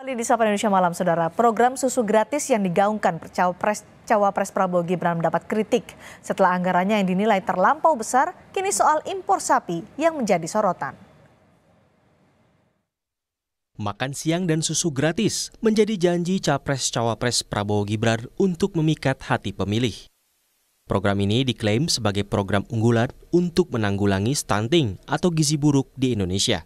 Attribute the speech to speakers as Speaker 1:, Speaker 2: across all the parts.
Speaker 1: Kembali di Sapa Indonesia Malam, Saudara. Program susu gratis yang digaungkan Cawapres, Cawapres Prabowo Gibran mendapat kritik. Setelah anggarannya yang dinilai terlampau besar, kini soal impor sapi yang menjadi sorotan.
Speaker 2: Makan siang dan susu gratis menjadi janji Capres-Cawapres Prabowo Gibran untuk memikat hati pemilih. Program ini diklaim sebagai program unggulan untuk menanggulangi stunting atau gizi buruk di Indonesia.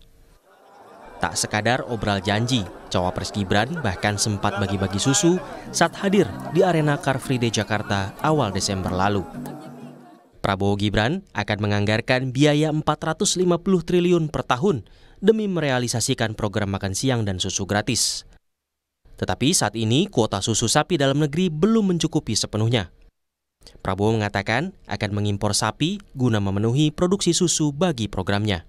Speaker 2: Tak sekadar obral janji, Cawapres Gibran bahkan sempat bagi-bagi susu saat hadir di arena Car Free Day Jakarta awal Desember lalu. Prabowo Gibran akan menganggarkan biaya 450 triliun per tahun demi merealisasikan program makan siang dan susu gratis. Tetapi saat ini kuota susu sapi dalam negeri belum mencukupi sepenuhnya. Prabowo mengatakan akan mengimpor sapi guna memenuhi produksi susu bagi programnya.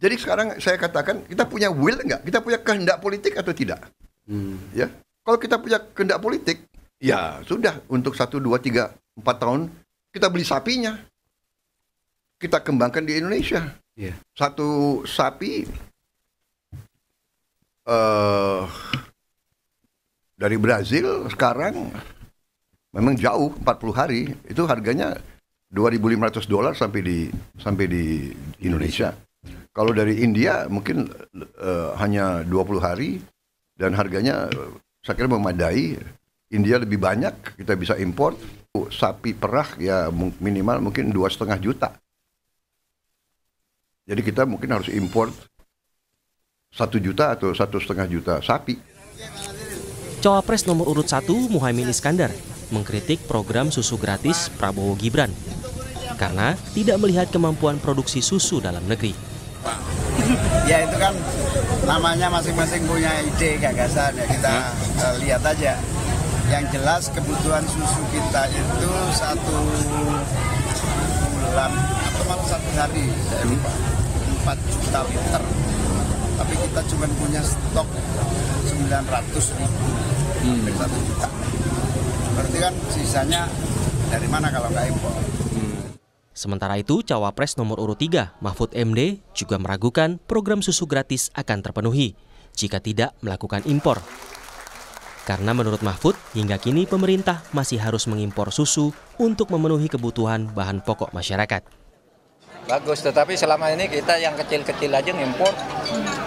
Speaker 3: Jadi sekarang saya katakan kita punya will nggak? Kita punya kehendak politik atau tidak?
Speaker 2: Hmm. Ya,
Speaker 3: kalau kita punya kehendak politik, ya sudah untuk satu dua tiga empat tahun kita beli sapinya, kita kembangkan di Indonesia. Yeah. Satu sapi uh, dari Brazil sekarang memang jauh 40 hari itu harganya 2.500 dolar sampai di sampai di Indonesia. Indonesia. Kalau dari India mungkin uh, hanya 20 hari dan harganya saya kira memadai. India lebih banyak kita bisa import sapi perah ya minimal mungkin dua setengah juta. Jadi kita mungkin harus import satu juta atau satu setengah
Speaker 2: juta sapi. Cawapres nomor urut satu Muhaymin Iskandar mengkritik program susu gratis Prabowo Gibran karena tidak melihat kemampuan produksi susu dalam negeri.
Speaker 3: Ya itu kan namanya masing-masing punya ide gagasan ya kita uh, lihat aja. Yang jelas kebutuhan susu kita itu satu bulan atau malah satu hari saya hmm? lupa 4 juta liter. Tapi kita cuma punya stok 900 ribu hmm. satu juta. Berarti kan sisanya dari mana kalau nggak impor?
Speaker 2: Sementara itu, cawapres nomor urut 3, Mahfud MD, juga meragukan program susu gratis akan terpenuhi jika tidak melakukan impor. Karena menurut Mahfud, hingga kini pemerintah masih harus mengimpor susu untuk memenuhi kebutuhan bahan pokok masyarakat. Bagus, tetapi selama ini kita yang kecil-kecil aja ngimpor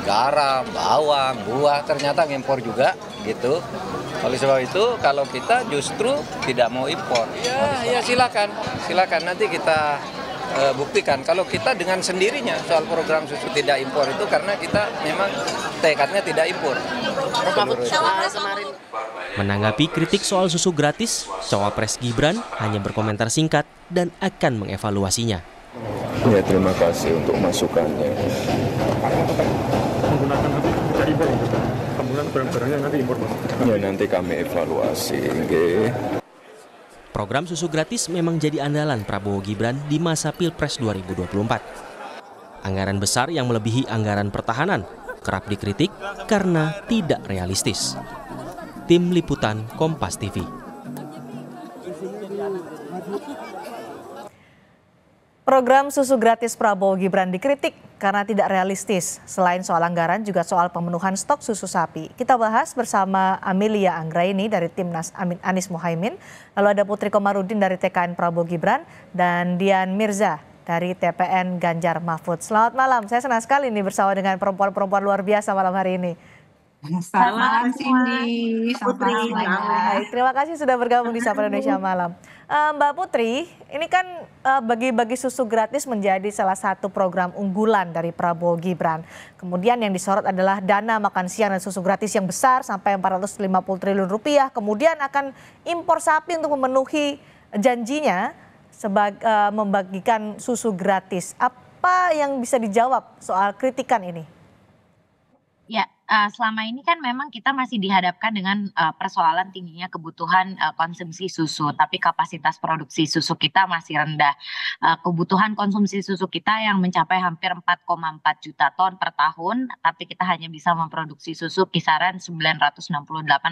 Speaker 2: garam, bawang, buah, ternyata ngimpor juga gitu. Oleh sebab itu kalau kita justru tidak mau impor. Ya, ya silakan, silakan nanti kita e, buktikan kalau kita dengan sendirinya soal program susu tidak impor itu karena kita memang tekadnya tidak impor. Menanggapi kritik soal susu gratis, Cawapres Gibran hanya berkomentar singkat dan akan mengevaluasinya. Ya terima
Speaker 3: kasih untuk masukannya nanti ya nanti kami evaluasi okay.
Speaker 2: Program susu gratis memang jadi andalan Prabowo Gibran di masa Pilpres 2024. Anggaran besar yang melebihi anggaran pertahanan kerap dikritik karena tidak realistis. Tim Liputan Kompas TV
Speaker 1: Program susu gratis Prabowo Gibran dikritik karena tidak realistis. Selain soal anggaran, juga soal pemenuhan stok susu sapi. Kita bahas bersama Amelia Anggraini dari Timnas Amin Anis Muhaimin. Lalu ada Putri Komarudin dari TKN Prabowo Gibran dan Dian Mirza dari TPN Ganjar Mahfud. Selamat malam, saya senang sekali nih bersama dengan perempuan-perempuan luar biasa malam hari ini. Selamat
Speaker 4: malam
Speaker 5: Cindy, Putri. Terima
Speaker 1: kasih sudah bergabung di Sapa Indonesia Malam. Eh, Mbak Putri, ini kan eh, bagi-bagi susu gratis menjadi salah satu program unggulan dari Prabowo Gibran. Kemudian yang disorot adalah dana makan siang dan susu gratis yang besar sampai 450 triliun rupiah. Kemudian akan impor sapi untuk memenuhi janjinya sebagai eh, membagikan susu gratis. Apa yang bisa dijawab soal kritikan ini?
Speaker 4: Ya, uh, selama ini kan memang kita masih dihadapkan dengan uh, persoalan tingginya kebutuhan uh, konsumsi susu, tapi kapasitas produksi susu kita masih rendah. Uh, kebutuhan konsumsi susu kita yang mencapai hampir 4,4 juta ton per tahun, tapi kita hanya bisa memproduksi susu kisaran 968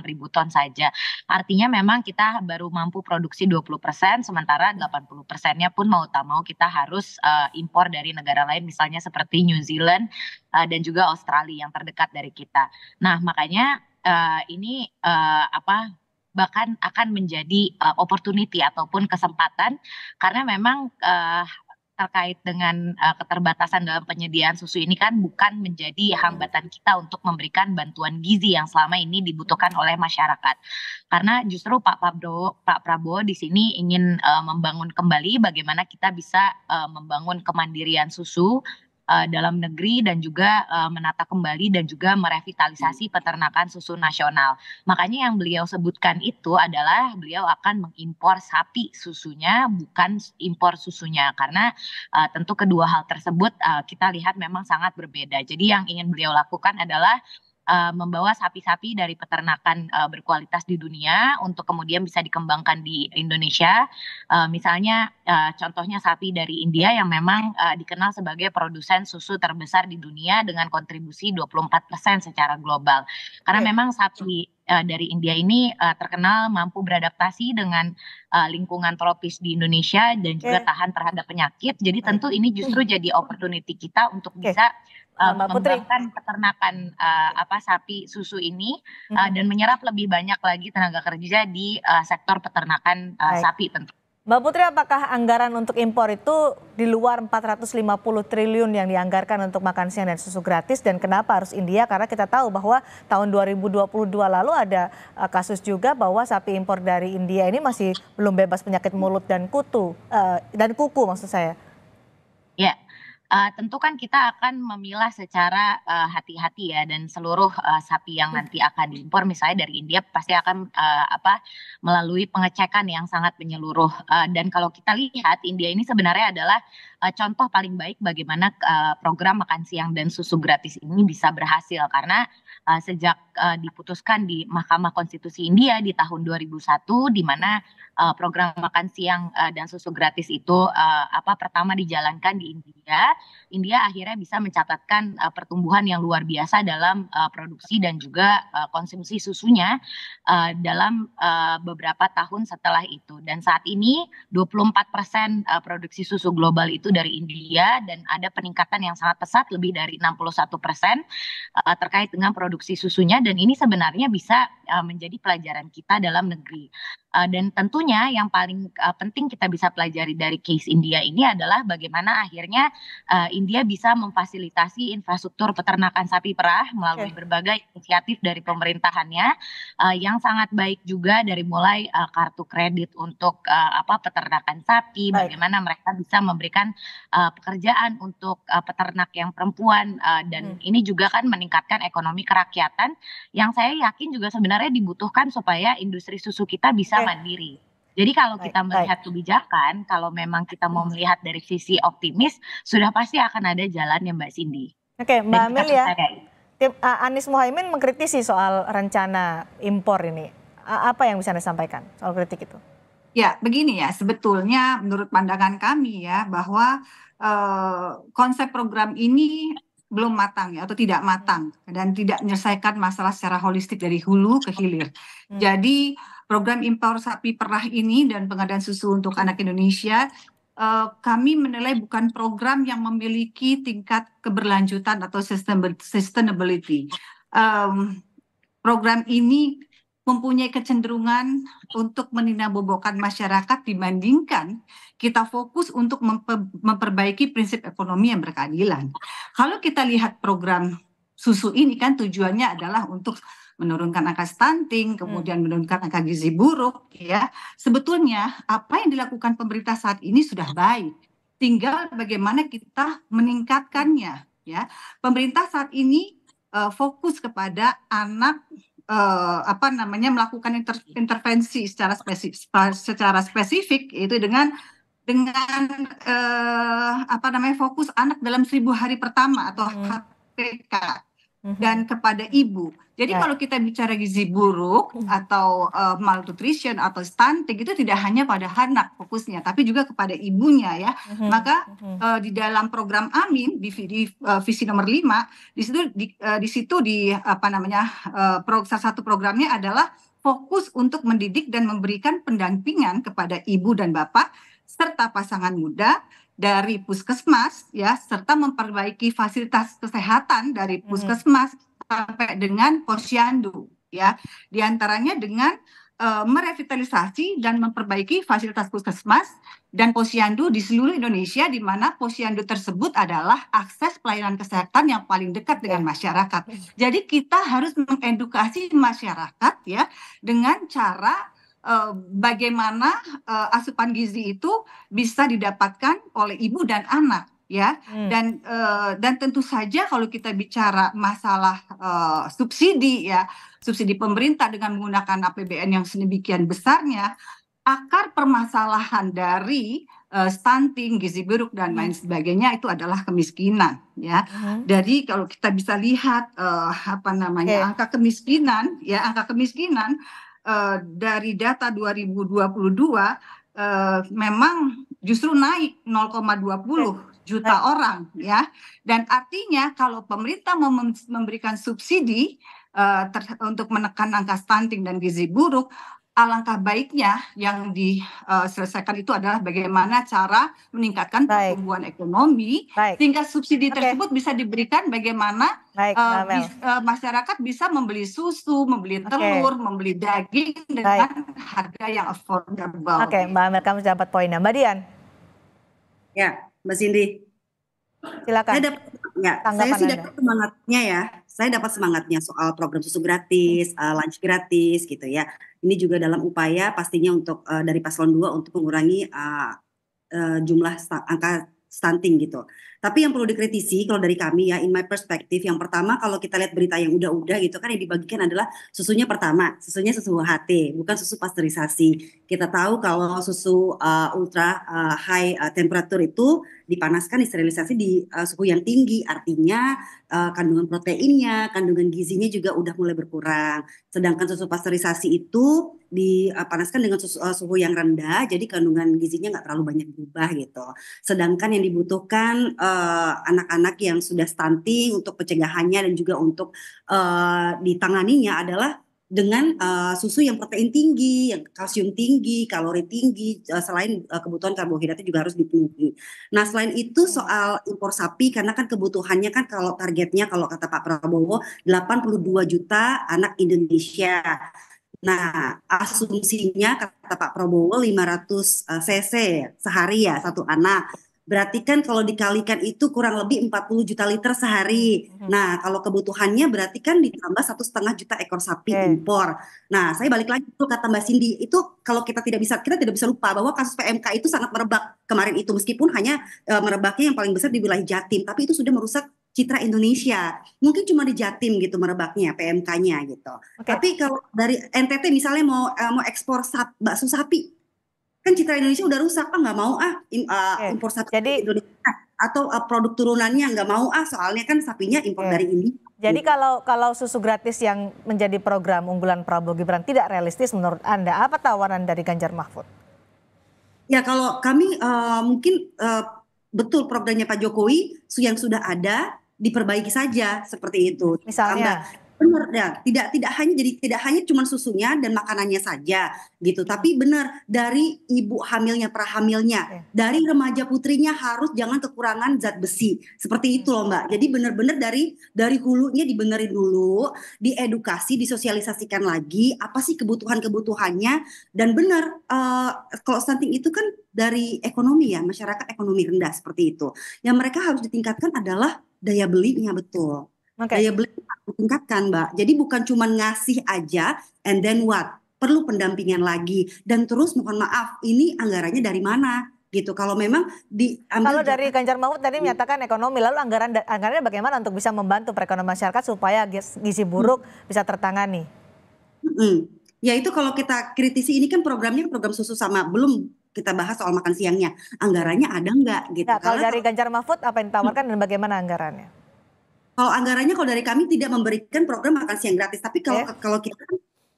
Speaker 4: ribu ton saja. Artinya memang kita baru mampu produksi 20%, sementara 80 persennya pun mau tak mau kita harus uh, impor dari negara lain, misalnya seperti New Zealand Eh, dan juga Australia yang terdekat dari kita. Nah, makanya uh, ini uh, apa bahkan akan menjadi uh, opportunity ataupun kesempatan karena memang uh, terkait dengan uh, keterbatasan dalam penyediaan susu ini kan bukan menjadi hambatan kita untuk memberikan bantuan gizi yang selama ini dibutuhkan oleh masyarakat. Karena justru Pak Prabowo, Pak Prabowo di sini ingin uh, membangun kembali bagaimana kita bisa uh, membangun kemandirian susu uh, dalam negeri dan juga uh, menata kembali dan juga merevitalisasi peternakan susu nasional. Makanya yang beliau sebutkan itu adalah beliau akan mengimpor sapi susunya bukan impor susunya karena uh, tentu kedua hal tersebut uh, kita lihat memang sangat berbeda. Jadi yang ingin beliau lakukan adalah uh, membawa sapi-sapi dari peternakan uh, berkualitas di dunia untuk kemudian bisa dikembangkan di Indonesia. Uh, misalnya uh, contohnya sapi dari India yang memang uh, dikenal sebagai produsen susu terbesar di dunia dengan kontribusi 24% secara global. Karena iya. memang sapi uh, dari India ini uh, terkenal mampu beradaptasi dengan uh, lingkungan tropis di Indonesia dan juga okay. tahan terhadap penyakit. Jadi tentu ini justru jadi opportunity kita untuk okay. bisa mengembangkan peternakan uh, apa sapi susu ini uh, dan menyerap lebih banyak lagi tenaga kerja di uh, sektor peternakan uh, sapi tentu.
Speaker 1: Mbak Putri, apakah anggaran untuk impor itu di luar 450 triliun yang dianggarkan untuk makan siang dan susu gratis dan kenapa harus India? Karena kita tahu bahwa tahun 2022 lalu ada eh, kasus juga bahwa sapi impor dari India ini masih belum bebas penyakit mulut dan kutu eh, dan kuku maksud saya
Speaker 4: uh, tentu kan kita akan memilah secara eh, hati-hati uh, ya dan seluruh uh, sapi yang nanti akan diimpor misalnya dari India pasti akan uh, apa melalui pengecekan yang sangat menyeluruh uh, dan kalau kita lihat India ini sebenarnya adalah uh, contoh paling baik bagaimana uh, program makan siang dan susu gratis ini bisa berhasil karena uh, sejak uh, diputuskan di Mahkamah Konstitusi India di tahun 2001 di mana program makan siang dan susu gratis itu apa pertama dijalankan di India India akhirnya bisa mencatatkan uh, pertumbuhan yang luar biasa dalam uh, produksi dan juga uh, konsumsi susunya uh, dalam uh, beberapa tahun setelah itu. Dan saat ini 24% uh, produksi susu global itu dari India dan ada peningkatan yang sangat pesat lebih dari 61% uh, terkait dengan produksi susunya dan ini sebenarnya bisa uh, menjadi pelajaran kita dalam negeri. Uh, dan tentunya yang paling uh, penting kita bisa pelajari dari case India ini adalah bagaimana akhirnya uh, India bisa memfasilitasi infrastruktur peternakan sapi perah melalui okay. berbagai inisiatif dari pemerintahannya uh, yang sangat baik juga dari mulai uh, kartu kredit untuk uh, apa peternakan sapi, baik. bagaimana mereka bisa memberikan uh, pekerjaan untuk uh, peternak yang perempuan uh, dan hmm. ini juga kan meningkatkan ekonomi kerakyatan yang saya yakin juga sebenarnya dibutuhkan supaya industri susu kita bisa okay. mandiri. Jadi kalau kita melihat kebijakan, kalau memang kita mau melihat dari sisi optimis, sudah pasti akan ada jalan yang Mbak Cindy. Oke, okay, Mbak Amel ya.
Speaker 1: Anies Muhaimin mengkritisi soal rencana impor ini. Apa yang bisa Anda sampaikan soal kritik itu?
Speaker 5: Ya, begini ya, sebetulnya menurut pandangan kami ya bahwa uh, konsep program ini belum matang ya atau tidak matang dan tidak menyelesaikan masalah secara holistik dari hulu ke hilir. Hmm. Jadi program impor sapi perah ini dan pengadaan susu untuk anak Indonesia uh, kami menilai bukan program yang memiliki tingkat keberlanjutan atau sustainability. Um, program ini mempunyai kecenderungan untuk meninabobokan masyarakat dibandingkan kita fokus untuk memperbaiki prinsip ekonomi yang berkeadilan. Kalau kita lihat program susu ini kan tujuannya adalah untuk menurunkan angka stunting, hmm. kemudian hmm. menurunkan angka gizi buruk ya. Sebetulnya apa yang dilakukan pemerintah saat ini sudah baik. Tinggal bagaimana kita meningkatkannya ya. Pemerintah saat ini uh, fokus kepada anak uh, apa namanya melakukan inter intervensi secara spesifik secara spesifik itu dengan dengan uh, apa namanya fokus anak dalam seribu hari pertama atau hmm. Mhm. dan kepada ibu. Jadi yeah. kalau kita bicara gizi buruk mhm. atau uh, malnutrition atau stunting itu tidak hanya pada anak fokusnya, tapi juga kepada ibunya ya. Mm-hmm. Maka uh, di dalam program Amin di, di uh, visi nomor 5 di situ di, uh, di situ di apa namanya uh, pro, salah satu programnya adalah fokus untuk mendidik dan memberikan pendampingan kepada ibu dan bapak serta pasangan muda dari puskesmas ya serta memperbaiki fasilitas kesehatan dari hmm. puskesmas hmm. sampai dengan posyandu ya diantaranya dengan uh, merevitalisasi dan memperbaiki fasilitas puskesmas dan posyandu di seluruh Indonesia di mana posyandu tersebut adalah akses pelayanan kesehatan yang paling dekat dengan masyarakat. Hmm. Jadi kita harus mengedukasi masyarakat ya dengan cara uh, bagaimana uh, asupan gizi itu bisa didapatkan oleh ibu dan anak ya hmm. dan uh, dan tentu saja kalau kita bicara masalah uh, subsidi ya subsidi pemerintah dengan menggunakan APBN yang sedemikian besarnya akar permasalahan dari uh, stunting gizi buruk dan lain hmm. sebagainya itu adalah kemiskinan ya hmm. dari kalau kita bisa lihat uh, apa namanya okay. angka kemiskinan ya angka kemiskinan eh, dari data 2022 eh, memang justru naik 0,20 juta orang ya. Dan artinya kalau pemerintah mau memberikan subsidi uh, untuk menekan angka stunting dan gizi buruk, alangkah baiknya yang diselesaikan eh, itu adalah bagaimana cara meningkatkan baik. pertumbuhan ekonomi baik. sehingga subsidi okay. tersebut bisa diberikan bagaimana baik, uh, bis, uh, masyarakat bisa membeli susu, membeli telur, membeli daging dengan baik. harga yang affordable. Oke, okay,
Speaker 1: Mbak Amel kamu dapat poinnya. Mbak Dian.
Speaker 6: Ya, Mbak Cindy. Silakan. Saya Ya,
Speaker 1: saya sih dapat
Speaker 6: semangatnya ya. Saya dapat semangatnya soal program susu gratis, uh, lunch gratis gitu ya. Ini juga dalam upaya pastinya untuk uh, dari paslon 2 untuk mengurangi uh, uh, jumlah angka stunting gitu. Tapi yang perlu dikritisi kalau dari kami ya in my perspective yang pertama kalau kita lihat berita yang udah-udah gitu kan yang dibagikan adalah susunya pertama, susunya susu HT bukan susu pasteurisasi. Kita tahu kalau susu uh, ultra uh, high uh, temperature itu dipanaskan disterilisasi di uh, suhu yang tinggi artinya uh, kandungan proteinnya, kandungan gizinya juga udah mulai berkurang. Sedangkan susu pasteurisasi itu dipanaskan dengan susu, eh, suhu yang rendah, jadi kandungan gizinya nggak terlalu banyak berubah gitu. Sedangkan yang dibutuhkan eh, anak-anak uh, yang sudah stunting untuk pencegahannya dan juga untuk uh, ditanganinya adalah dengan uh, susu yang protein tinggi, yang kalsium tinggi, kalori tinggi, uh, selain uh, kebutuhan karbohidratnya juga harus dipenuhi. Nah, selain itu soal impor sapi karena kan kebutuhannya kan kalau targetnya kalau kata Pak Prabowo 82 juta anak Indonesia. Nah, asumsinya kata Pak Prabowo 500 cc eh, sehari ya satu anak. Berarti kan kalau dikalikan itu kurang lebih 40 juta liter sehari. Mm-hmm. Nah, kalau kebutuhannya berarti kan ditambah satu setengah juta ekor sapi okay. impor. Nah, saya balik lagi tuh kata Mbak Cindy itu kalau kita tidak bisa kita tidak bisa lupa bahwa kasus PMK itu sangat merebak kemarin itu meskipun hanya e, merebaknya yang paling besar di wilayah Jatim, tapi itu sudah merusak citra Indonesia. Mungkin cuma di Jatim gitu merebaknya PMK-nya gitu. Okay. Tapi kalau dari NTT misalnya mau eh, mau ekspor sap, bakso sapi, kan citra Indonesia udah rusak, ah nggak mau ah eh, okay. impor sapi Jadi, Indonesia atau uh, produk turunannya nggak mau ah soalnya kan sapinya impor okay. dari ini. Jadi kalau kalau susu gratis yang menjadi
Speaker 1: program unggulan Prabowo Gibran tidak realistis menurut Anda, apa tawaran dari Ganjar Mahfud?
Speaker 6: Ya kalau kami uh, mungkin uh, betul programnya Pak Jokowi yang sudah ada diperbaiki saja seperti itu. Misalnya, benar ya tidak tidak hanya jadi tidak hanya cuma susunya dan makanannya saja gitu tapi benar dari ibu hamilnya prahamilnya okay. dari remaja putrinya harus jangan kekurangan zat besi seperti itu loh mbak jadi benar-benar dari dari hulunya dibenerin dulu diedukasi disosialisasikan lagi apa sih kebutuhan kebutuhannya dan benar uh, kalau stunting itu kan dari ekonomi ya masyarakat ekonomi rendah seperti itu yang mereka harus ditingkatkan adalah daya belinya betul Okay. Daya beli tingkatkan, Mbak. Jadi bukan cuma ngasih aja and then what? Perlu pendampingan lagi dan terus mohon maaf, ini anggarannya dari mana? gitu. Kalau memang di Kalau dari Ganjar Mahfud tadi menyatakan ekonomi,
Speaker 1: lalu anggaran anggarannya bagaimana untuk bisa membantu perekonomian masyarakat supaya gizi buruk hmm. bisa tertangani?
Speaker 6: Hmm. Ya itu kalau kita kritisi ini kan programnya program susu sama belum kita bahas soal makan siangnya. Anggarannya ada nggak gitu? Nah, kalau dari Ganjar Mahfud apa yang ditawarkan hmm. dan bagaimana anggarannya? Kalau anggarannya kalau dari kami tidak memberikan program makan siang gratis, tapi kalau yeah. kalau kita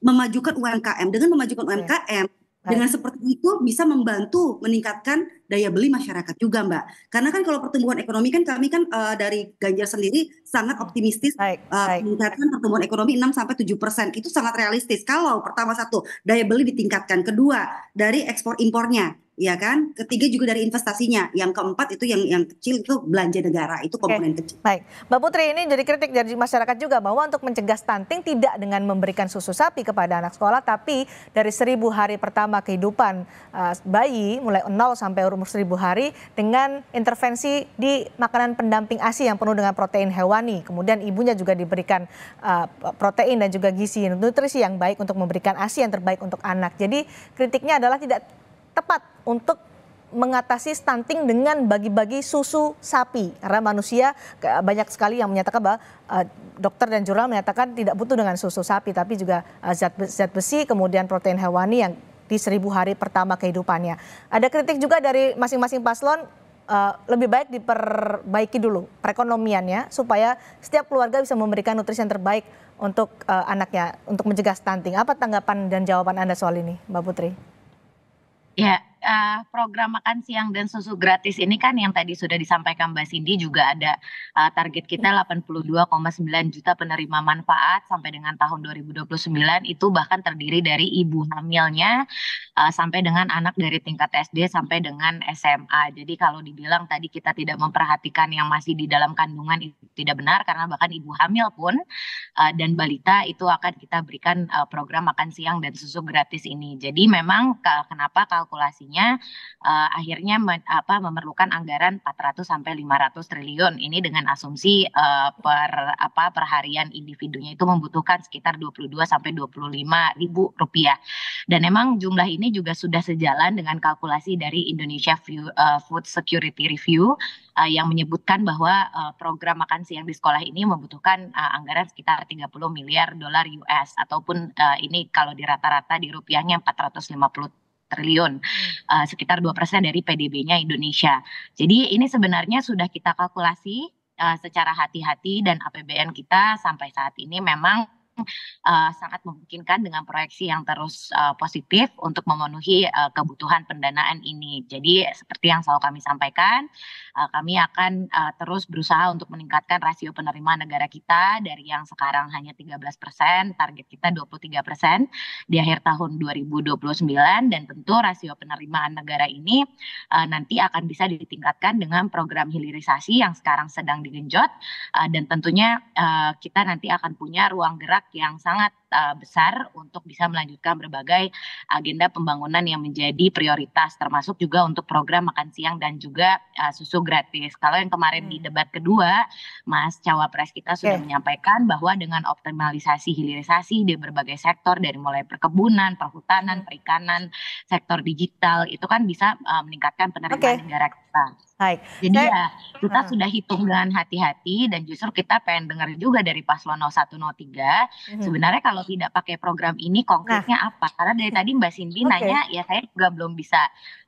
Speaker 6: memajukan UMKM dengan memajukan eh. UMKM eh. Dengan seperti itu bisa membantu meningkatkan daya beli masyarakat juga, Mbak. Karena kan kalau pertumbuhan ekonomi kan kami kan uh, dari Ganjar sendiri sangat hmm. optimistis baik, uh, meningkatkan pertumbuhan ekonomi 6 sampai 7 persen itu sangat realistis. Kalau pertama satu daya beli ditingkatkan, kedua dari ekspor impornya ya kan? Ketiga juga dari investasinya. Yang keempat itu yang yang kecil itu belanja negara, itu komponen okay. kecil. Baik. Mbak Putri
Speaker 1: ini jadi kritik dari
Speaker 6: masyarakat juga bahwa untuk mencegah stunting tidak dengan
Speaker 1: memberikan susu sapi kepada anak sekolah tapi dari seribu hari pertama kehidupan uh, bayi mulai 0 sampai umur seribu hari dengan intervensi di makanan pendamping ASI yang penuh dengan protein hewani. Kemudian ibunya juga diberikan uh, protein dan juga gizi nutrisi yang baik untuk memberikan ASI yang terbaik untuk anak. Jadi kritiknya adalah tidak tepat untuk mengatasi stunting dengan bagi-bagi susu sapi karena manusia banyak sekali yang menyatakan bahwa eh, dokter dan jurnal menyatakan tidak butuh dengan susu sapi tapi juga eh, zat zat besi kemudian protein hewani yang di seribu hari pertama kehidupannya ada kritik juga dari masing-masing paslon eh, lebih baik diperbaiki dulu perekonomiannya supaya setiap keluarga bisa memberikan nutrisi yang terbaik untuk anaknya untuk mencegah stunting apa tanggapan dan jawaban anda soal ini mbak Putri?
Speaker 4: Yeah. uh, program makan siang dan susu gratis ini kan yang tadi sudah disampaikan Mbak Cindy juga ada uh, target kita 82,9 juta penerima manfaat sampai dengan tahun 2029 itu bahkan terdiri dari ibu hamilnya uh, sampai dengan anak dari tingkat SD sampai dengan SMA. Jadi kalau dibilang tadi kita tidak memperhatikan yang masih di dalam kandungan itu tidak benar karena bahkan ibu hamil pun uh, dan balita itu akan kita berikan uh, program makan siang dan susu gratis ini. Jadi memang kenapa kalkulasinya lainnya uh, eh, akhirnya men, apa memerlukan anggaran 400 sampai 500 triliun. Ini dengan asumsi uh, per apa perharian individunya itu membutuhkan sekitar 22 sampai 25 ribu rupiah. Dan memang jumlah ini juga sudah sejalan dengan kalkulasi dari Indonesia View, uh, Food Security Review uh, yang menyebutkan bahwa uh, program makan siang di sekolah ini membutuhkan uh, anggaran sekitar 30 miliar dolar US ataupun uh, ini kalau dirata-rata di rupiahnya 450 triliun, uh, sekitar 2% dari PDB-nya Indonesia. Jadi ini sebenarnya sudah kita kalkulasi uh, secara hati-hati dan APBN kita sampai saat ini memang uh, sangat memungkinkan dengan proyeksi yang terus uh, positif untuk memenuhi uh, kebutuhan pendanaan ini. Jadi seperti yang selalu kami sampaikan, uh, kami akan uh, terus berusaha untuk meningkatkan rasio penerimaan negara kita dari yang sekarang hanya 13 persen, target kita 23 persen di akhir tahun 2029 dan tentu rasio penerimaan negara ini uh, nanti akan bisa ditingkatkan dengan program hilirisasi yang sekarang sedang digenjot uh, dan tentunya uh, kita nanti akan punya ruang gerak yang sangat uh, besar untuk bisa melanjutkan berbagai agenda pembangunan yang menjadi prioritas termasuk juga untuk program makan siang dan juga uh, susu gratis. Kalau yang kemarin hmm. di debat kedua, Mas Cawapres kita sudah okay. menyampaikan bahwa dengan optimalisasi hilirisasi di berbagai sektor dari mulai perkebunan, perhutanan, hmm. perikanan, sektor digital itu kan bisa uh, meningkatkan penerimaan okay. negara kita. Baik. Jadi Saya, ya kita hmm. sudah hitung dengan hati-hati dan justru kita pengen dengar juga dari paslon 0103 hmm. sebenarnya kalau kalau tidak pakai program ini nah. konkretnya nah. apa? Karena dari tadi Mbak Cindy okay. nanya ya saya juga belum bisa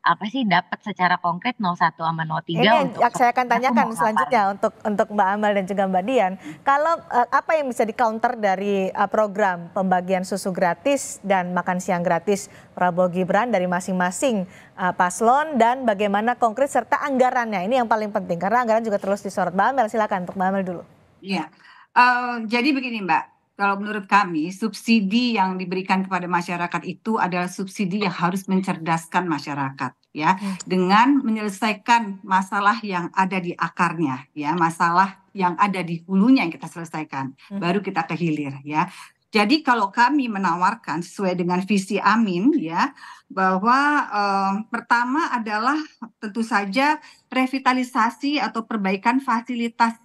Speaker 4: apa sih dapat secara konkret 01 sama 03 ini untuk yang
Speaker 1: saya akan tanyakan selanjutnya apa? untuk untuk Mbak Amal dan juga Mbak Dian. Kalau eh, apa yang bisa di counter dari eh, program pembagian susu gratis dan makan siang gratis Prabowo Gibran dari masing-masing eh, paslon dan bagaimana konkret serta anggarannya ini yang paling penting karena anggaran juga terus disorot. Mbak Amel silakan untuk Mbak Amel dulu.
Speaker 5: Iya. Uh, jadi begini Mbak, kalau menurut kami subsidi yang diberikan kepada masyarakat itu adalah subsidi yang harus mencerdaskan masyarakat ya dengan menyelesaikan masalah yang ada di akarnya ya masalah yang ada di hulunya yang kita selesaikan hmm. baru kita ke hilir ya jadi kalau kami menawarkan sesuai dengan visi Amin ya bahwa eh, pertama adalah tentu saja revitalisasi atau perbaikan fasilitas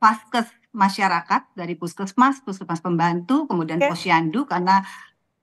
Speaker 5: vaskes masyarakat dari puskesmas, puskesmas pembantu, kemudian okay. posyandu karena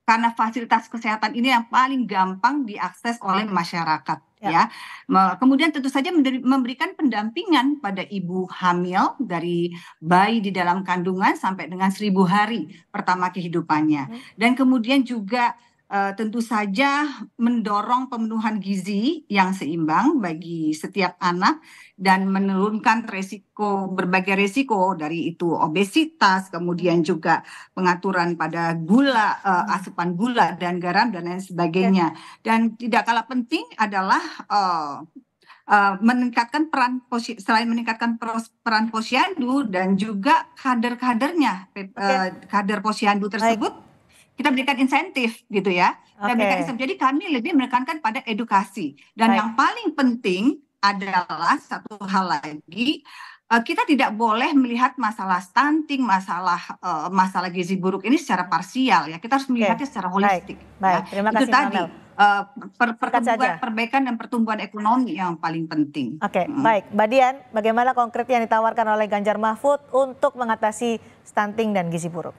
Speaker 5: karena fasilitas kesehatan ini yang paling gampang diakses oleh masyarakat ya. ya. Kemudian tentu saja memberikan pendampingan pada ibu hamil dari bayi di dalam kandungan sampai dengan seribu hari pertama kehidupannya. Hmm. Dan kemudian juga uh, tentu saja mendorong pemenuhan gizi yang seimbang bagi setiap anak dan menurunkan resiko berbagai resiko dari itu obesitas kemudian juga pengaturan pada gula uh, asupan gula dan garam dan lain sebagainya ya. dan tidak kalah penting adalah uh, Uh, meningkatkan peran selain meningkatkan peran posyandu dan juga kader-kadernya uh, kader posyandu tersebut Baik kita berikan insentif gitu ya. Kita berikan insentif. Jadi kami lebih menekankan pada edukasi. Dan Baik. yang paling penting adalah satu hal lagi eh, kita tidak boleh melihat masalah stunting, masalah eh, masalah gizi buruk ini secara parsial ya. Kita harus melihatnya okay. secara holistik. Ya. Baik, baik. Ya. terima Itu kasih. Itu tadi eh, per pertumbuhan, perbaikan dan pertumbuhan ekonomi yang paling penting. Oke, hmm. baik. Mbak Dian, bagaimana konkret yang ditawarkan
Speaker 1: oleh Ganjar Mahfud untuk mengatasi stunting dan gizi buruk?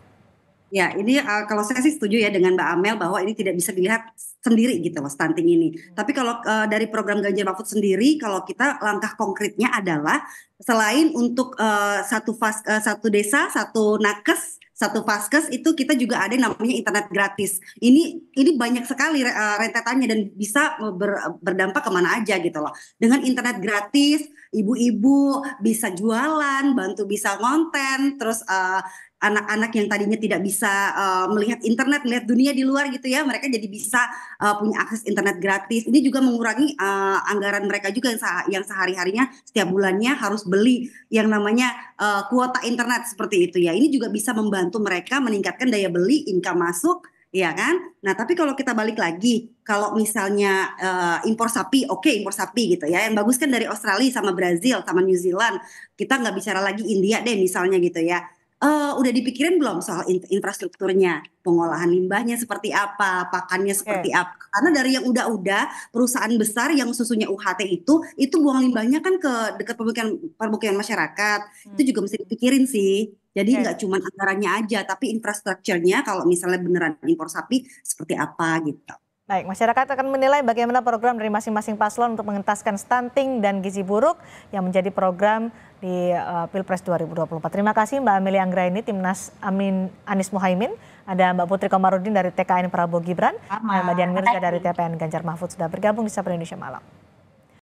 Speaker 5: Ya, ini
Speaker 6: uh, kalau saya sih setuju ya dengan Mbak Amel bahwa ini tidak bisa dilihat sendiri gitu loh stunting ini. Hmm. Tapi kalau uh, dari program Ganjar Mahfud sendiri, kalau kita langkah konkretnya adalah selain untuk uh, satu fas, uh, satu desa, satu nakes, satu faskes itu kita juga ada yang namanya internet gratis. Ini ini banyak sekali uh, rentetannya dan bisa ber, berdampak kemana aja gitu loh. Dengan internet gratis, ibu-ibu bisa jualan, bantu bisa konten, terus uh, anak-anak yang tadinya tidak bisa uh, melihat internet, melihat dunia di luar gitu ya, mereka jadi bisa uh, punya akses internet gratis. Ini juga mengurangi uh, anggaran mereka juga yang, se yang sehari-harinya setiap bulannya harus beli yang namanya uh, kuota internet seperti itu ya. Ini juga bisa membantu mereka meningkatkan daya beli, income masuk, ya kan? Nah, tapi kalau kita balik lagi, kalau misalnya uh, impor sapi, oke okay, impor sapi gitu ya. Yang bagus kan dari Australia sama Brazil sama New Zealand. Kita nggak bicara lagi India deh misalnya gitu ya uh, udah dipikirin belum soal infrastrukturnya, pengolahan limbahnya seperti apa, pakannya seperti okay. apa? Karena dari yang udah-udah perusahaan besar yang susunya UHT itu itu buang limbahnya kan ke dekat pemukiman permukiman masyarakat. Hmm. Itu juga mesti dipikirin sih. Jadi nggak okay. cuma anggarannya aja, tapi infrastrukturnya kalau misalnya beneran impor sapi seperti apa gitu. Baik, masyarakat akan menilai bagaimana program dari
Speaker 1: masing-masing paslon untuk mengentaskan stunting dan gizi buruk yang menjadi program di uh, Pilpres 2024. Terima kasih Mbak Amelia Anggraini, Timnas Amin Anis Muhaimin, ada Mbak Putri Komarudin dari TKN Prabowo Gibran, Sama. Mbak Dian Mirza dari TPN Ganjar Mahfud sudah bergabung di Sabar Indonesia Malam.